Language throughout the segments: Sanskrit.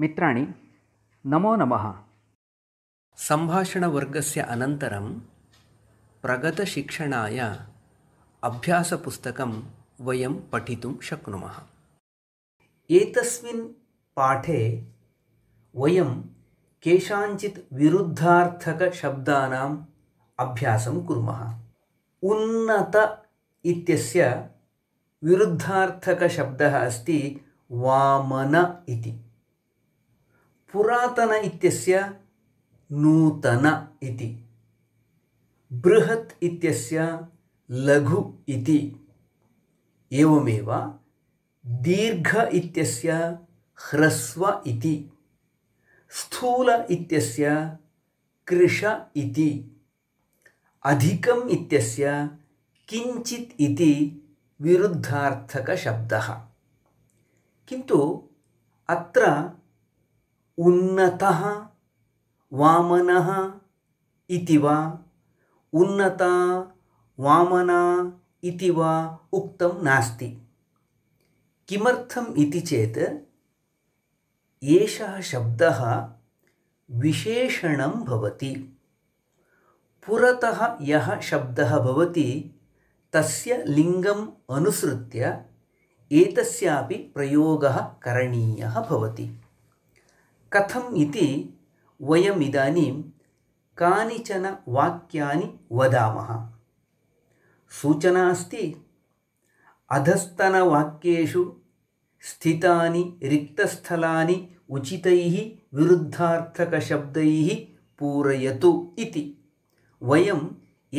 मित्राणि नमो नमः सम्भाषणवर्गस्य अनन्तरं प्रगतशिक्षणाय अभ्यासपुस्तकं वयं पठितुं शक्नुमः एतस्मिन् पाठे वयं केषाञ्चित् विरुद्धार्थकशब्दानाम् अभ्यासं कुर्मः उन्नत इत्यस्य विरुद्धार्थकशब्दः अस्ति वामन इति पुरातन इत्यस्य नूतन इति बृहत् इत्यस्य लघु इति एवमेव दीर्घ इत्यस्य ह्रस्व इति स्थूल इत्यस्य कृश इति अधिकम् इत्यस्य किञ्चित् इति विरुद्धार्थकशब्दः किन्तु अत्र उन्नतः वामनः इति वा उन्नता वामना इति वा उक्तं नास्ति किमर्थम् इति चेत् एषः शब्दः विशेषणं भवति पुरतः यः शब्दः भवति तस्य लिङ्गम् अनुसृत्य एतस्यापि प्रयोगः करणीयः भवति कथम् इति वयमिदानीं कानिचन वाक्यानि वदामः सूचना अस्ति अधस्तनवाक्येषु स्थितानि रिक्तस्थलानि उचितैः विरुद्धार्थकशब्दैः पूरयतु इति वयम्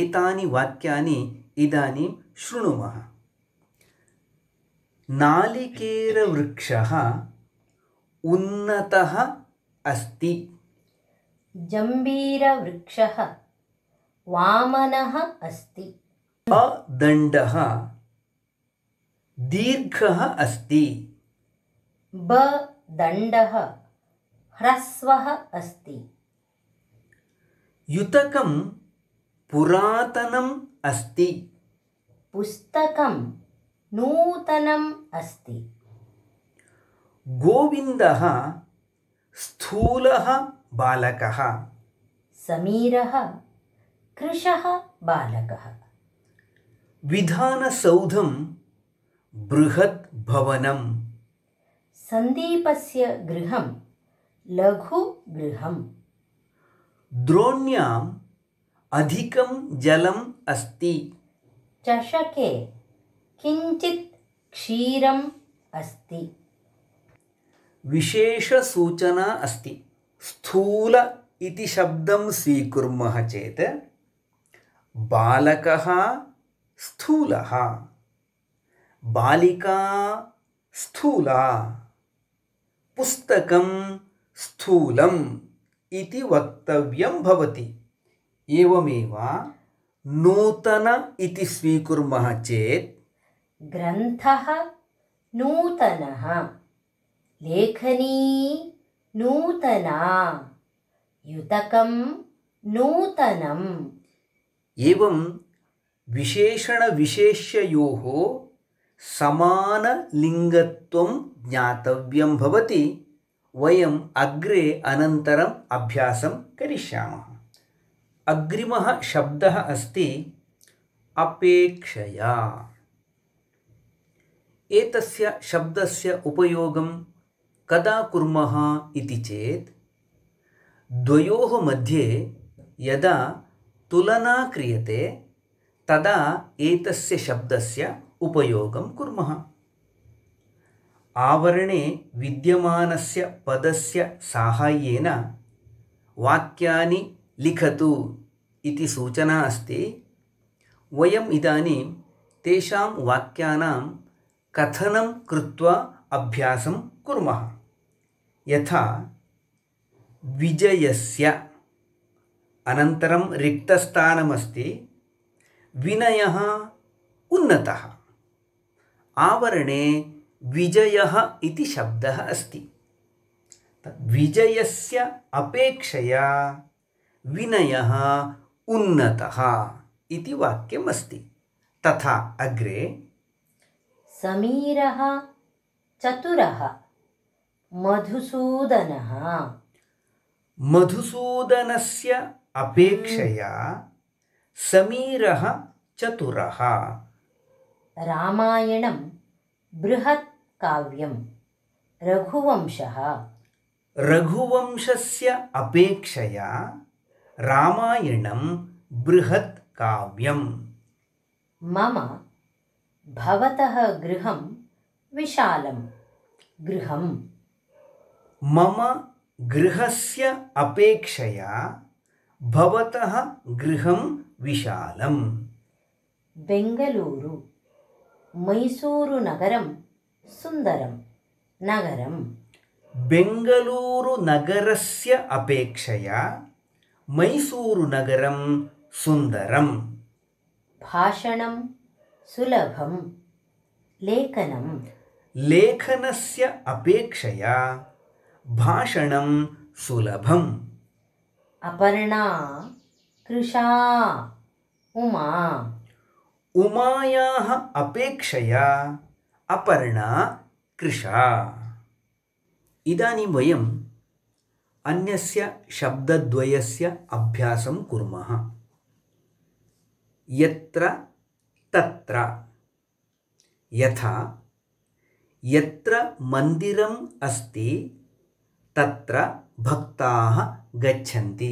एतानि वाक्यानि इदानीं शृणुमः नालिकेरवृक्षः उन्नतः अस्ति जम्बीरवृक्षः वामनः अस्ति दीर्घः अस्ति ह्रस्वः अस्ति युतकं पुरातनम् अस्ति पुस्तकं नूतनम् अस्ति गोविंद स्थूल बालक समीर कृश बालकः विधानसौधं बृहत् से गृह लघु गृह द्रोण्याम् अधिकं जलम अस्ति चषके किंचि क्षीरम अस्ति विशेषसूचना अस्ति स्थूल इति शब्दं स्वीकुर्मः चेत् बालकः स्थूलः बालिका स्थूला पुस्तकं स्थूलम् इति वक्तव्यं भवति एवमेव नूतन इति स्वीकुर्मः चेत् ग्रन्थः नूतनः लेखनी नूतना युतकं नूतनम् एवं विशेषणविशेष्ययोः समानलिङ्गत्वं ज्ञातव्यं भवति वयम् अग्रे अनन्तरम् अभ्यासं करिष्यामः अग्रिमः शब्दः अस्ति अपेक्षया एतस्य शब्दस्य उपयोगं कदा कुर्मः इति चेत् द्वयोः मध्ये यदा तुलना क्रियते तदा एतस्य शब्दस्य उपयोगं कुर्मः आवरणे विद्यमानस्य पदस्य साहाय्येन वाक्यानि लिखतु इति सूचना अस्ति वयम् इदानीं तेषां वाक्यानां कथनं कृत्वा अभ्यासं कुर्मः यथा विजयस्य अनन्तरं रिक्तस्थानमस्ति विनयः उन्नतः आवरणे विजयः इति शब्दः अस्ति विजयस्य अपेक्षया विनयः उन्नतः इति वाक्यम् तथा अग्रे समीरः चतुरः मधुसूदनः मधुसूदनस्य अपेक्षया समीरः चतुरः रामायणं बृहत् काव्यं रघुवंशः रघुवंशस्य अपेक्षया रामायणं बृहत् काव्यं मम भवतः गृहं विशालं गृहम् मम गृहस्य अपेक्षया भवतः गृहं विशालम् बेङ्गलूरु मैसूरुनगरं सुन्दरं नगरं बेङ्गलूरुनगरस्य अपेक्षया मैसूरुनगरं सुन्दरं भाषणं सुलभं लेखनं लेखनस्य अपेक्षया भाषणं सुलभम् अपर्णा कृशा उमायाः अपेक्षया अपर्णा कृशा इदानीं वयम् अन्यस्य शब्दद्वयस्य अभ्यासं कुर्मः यत्र तत्र यथा यत्र मन्दिरम् अस्ति तत्र भक्ताः गच्छन्ति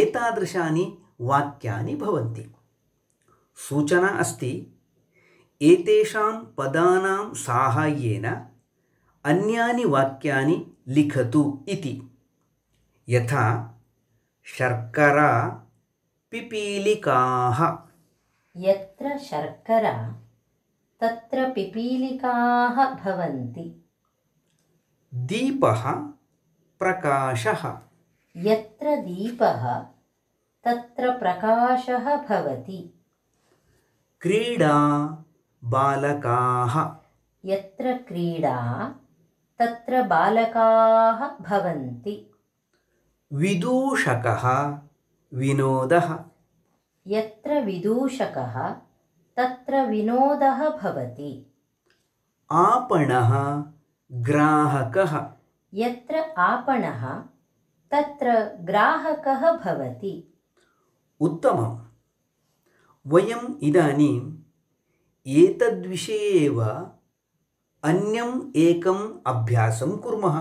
एतादृशानि वाक्यानि भवन्ति सूचना अस्ति एतेषां पदानां साहाय्येन अन्यानि वाक्यानि लिखतु इति यथा शर्करा पिपीलिकाः यत्र शर्करा तत्र पिपीलिकाः भवन्ति दीपः प्रकाशः यत्र दीपः तत्र प्रकाशः भवति क्रीडा बालकाः यत्र क्रीडा तत्र बालकाः भवन्ति विदूषकः विनोदः यत्र विदूषकः तत्र विनोदः भवति आपणः ग्राहकः यत्र आपणः तत्र ग्राहकः भवति उत्तमं वयम् इदानीम् एतद्विषये एव अन्यम् एकम् अभ्यासं कुर्मः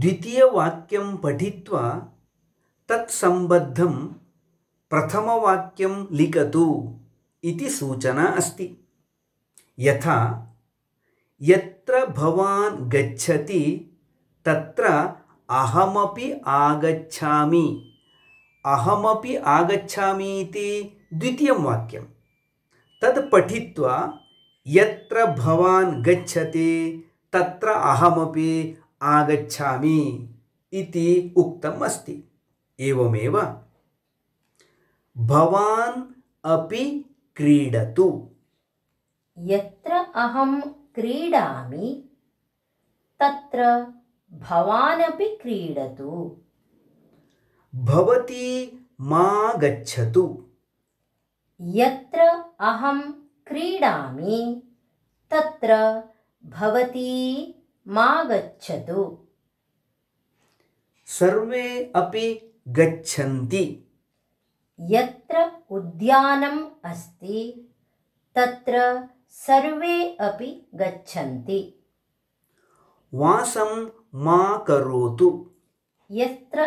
द्वितीयवाक्यं पठित्वा तत्सम्बद्धं प्रथमवाक्यं लिखतु इति सूचना अस्ति यथा यत् यत्र भवान गच्छति तत्र अहमपि आगच्छामि अहमपि आगच्छामि इति द्वितीयं वाक्यं तद् पठित्वा यत्र भवान गच्छति तत्र अहमपि आगच्छामि इति उक्तम् अस्ति एवमेव भवान् अपि क्रीडतु यत्र अहम् क्रीडामि तत्र भवानपि क्रीडतु मा गच्छतु यत्र अहं क्रीडामि तत्र मा गच्छतु सर्वे अपि गच्छन्ति यत्र उद्यानम् अस्ति तत्र सर्वे अपि गच्छन्ति वासं मा करोतु यत्र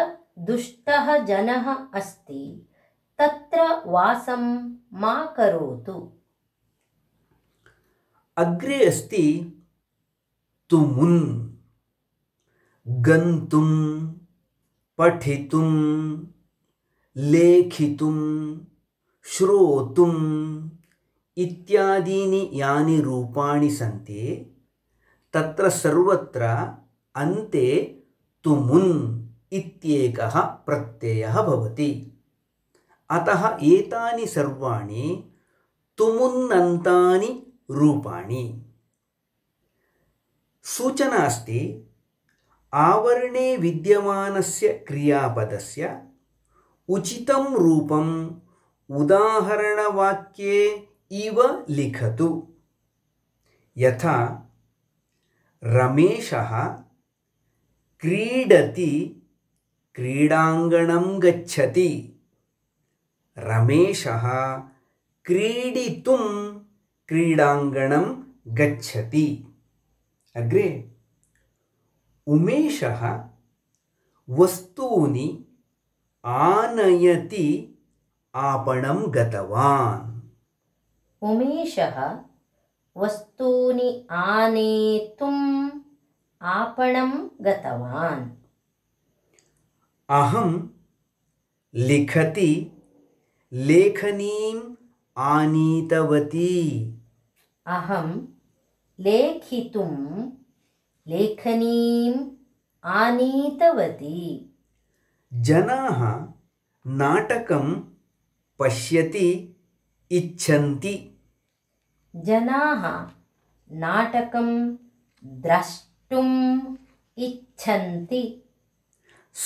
दुष्टः जनः अस्ति तत्र वासं मा करोतु अग्रे अस्ति तुमुन् गन्तुं पठितुं लेखितुं श्रोतुं यानि रूपाणि सन्ति तत्र सर्वत्र अन्ते तुमुन् इत्येकः प्रत्ययः भवति अतः एतानि सर्वाणि तुमुन्नन्तानि रूपाणि सूचना अस्ति आवरणे विद्यमानस्य क्रियापदस्य उचितं रूपम् उदाहरणवाक्ये इव लिखतु यथा रमेशः क्रीडति क्रीडाङ्गणं गच्छति रमेशः क्रीडितुं क्रीडाङ्गणं गच्छति अग्रे उमेशः वस्तूनि आनयति आपणं गतवान् उमेशः वस्तूनि आनेतुम् आपणं गतवान् अहं लिखति लेखनीम् आनीतवती अहं लेखितुं लेखनीम् आनीतवती जनाः नाटकं पश्यति इच्छन्ति जनाः नाटकं द्रष्टुम् इच्छन्ति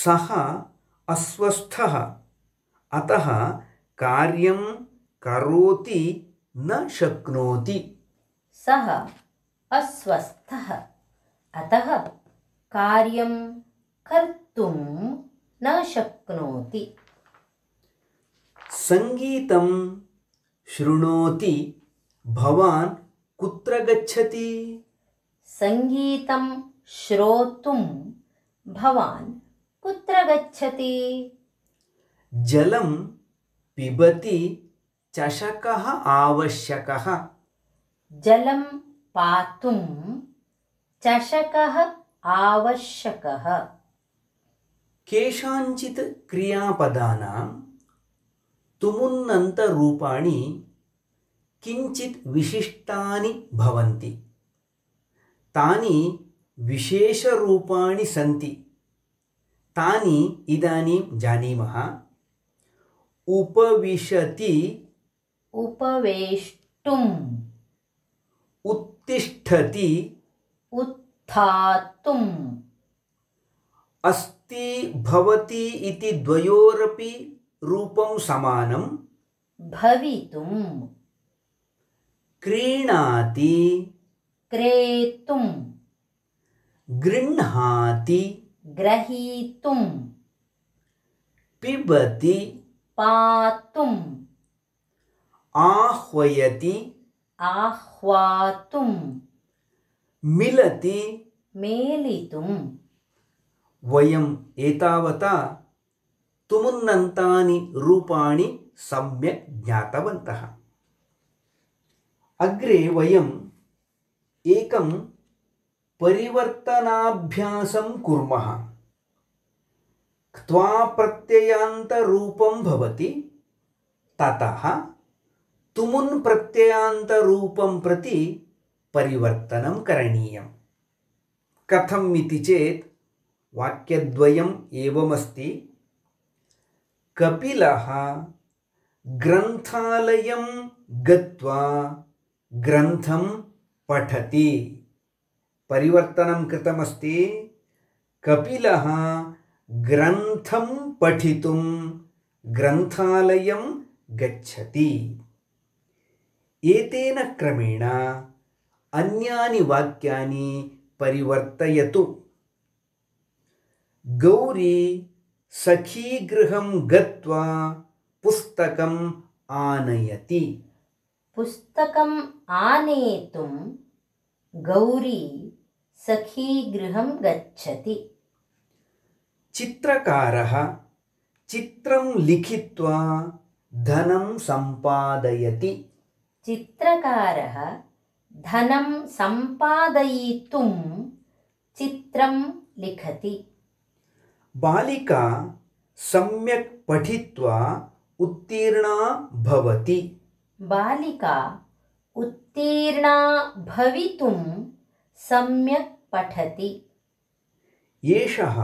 सः अस्वस्थः अतः कार्यं करोति न शक्नोति सः अस्वस्थः अतः कार्यं कर्तुं न शक्नोति सङ्गीतं शृणोति भवान् कुत्र गच्छति सङ्गीतं श्रोतुं भवान् कुत्र गच्छति जलं पिबति चषकः आवश्यकः जलं पातुं चषकः आवश्यकः केषाञ्चित् क्रियापदानां तुमुन्नन्तरूपाणि किञ्चित् विशिष्टानि भवन्ति तानि विशेषरूपाणि सन्ति तानि इदानीं जानीमः उपविशति उपवेष्टुम् उत्तिष्ठति उत्थातुम् अस्ति भवति इति द्वयोरपि रूपं समानं भवितुम् ಕ್ರೀಣಾತಿ ಕ್ರೇತುಂ ಗೃಹಾತಿ ಗ್ರಹೀತುಂ ಪಿಬತಿ ಪಾತುಂ ಆಹ್ವಯತಿ ಆಹ್ವಾತುಂ ಮಿಲತಿ ಮೇಲಿತುಂ ವಯಂ ಏತಾವತ ತುಮುನ್ನಂತಾನಿ ರೂಪಾಣಿ ಸಮ್ಯಕ್ ಜ್ಞಾತವಂತಹ अग्रे वयम् एकं परिवर्तनाभ्यासं कुर्मः क्त्वाप्रत्ययान्तरूपं भवति ततः तुमुन् प्रत्ययान्तरूपं प्रति परिवर्तनं करणीयं कथम् इति चेत् वाक्यद्वयम् एवमस्ति कपिलः ग्रन्थालयं गत्वा ग्रन्थं पठति परिवर्तनं कृतमस्ति कपिलः ग्रन्थं पठितुं ग्रन्थालयं गच्छति एतेन क्रमेण अन्यानि वाक्यानि परिवर्तयतु गौरी सखीगृहं गत्वा पुस्तकम् आनयति पुस्तकम् आनेतुं गौरी सखीगृहं गच्छति चित्रकारः चित्रं लिखित्वा धनं चित्रकारः धनं सम्पादयितुं चित्रं लिखति बालिका सम्यक् पठित्वा उत्तीर्णा भवति बालिका उत्तीर्णा भवितुं सम्यक् पठति एषः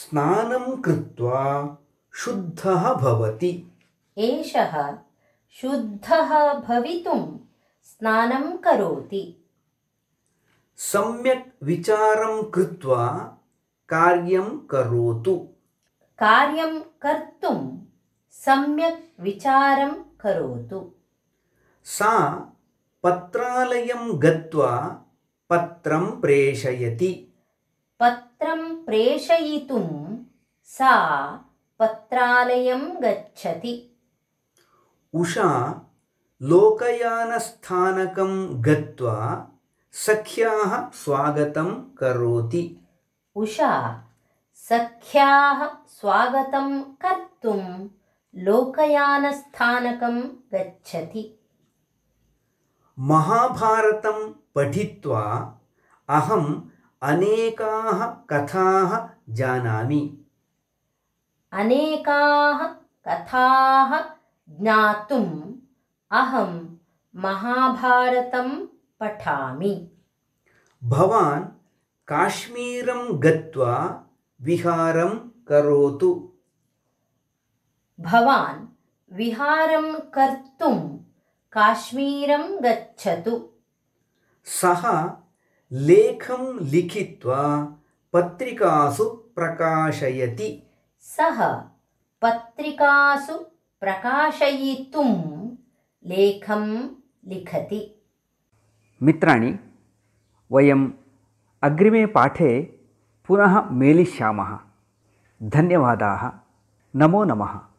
स्नानं कृत्वा शुद्धः भवति एषः शुद्धः भवितुं स्नानं करोति सम्यक् विचारं कृत्वा कार्यं करोतु कार्यं कर्तुं सम्यक् विचारं करोतु सा पत्रालयं गत्वा पत्रं प्रेषयति पत्रं प्रेषयितुं सा पत्रालयं गच्छति उषा लोकयानस्थानकं गत्वा सख्याः स्वागतं करोति उषा सख्याः स्वागतं कर्तुं लोकयानस्थानकं गच्छति महाभारत पढ़ि अहम अनेका कथा जाना अनेकाः कथाः ज्ञातुम् अहं महाभारतं पठामि भवान् काश्मीरं गत्वा विहारं करोतु काश्मीरं गच्छतु सः लेखं लिखित्वा पत्रिकासु प्रकाशयति सः पत्रिकासु प्रकाशयितुं लेखं लिखति मित्राणि वयम् अग्रिमे पाठे पुनः मेलिष्यामः धन्यवादाः नमो नमः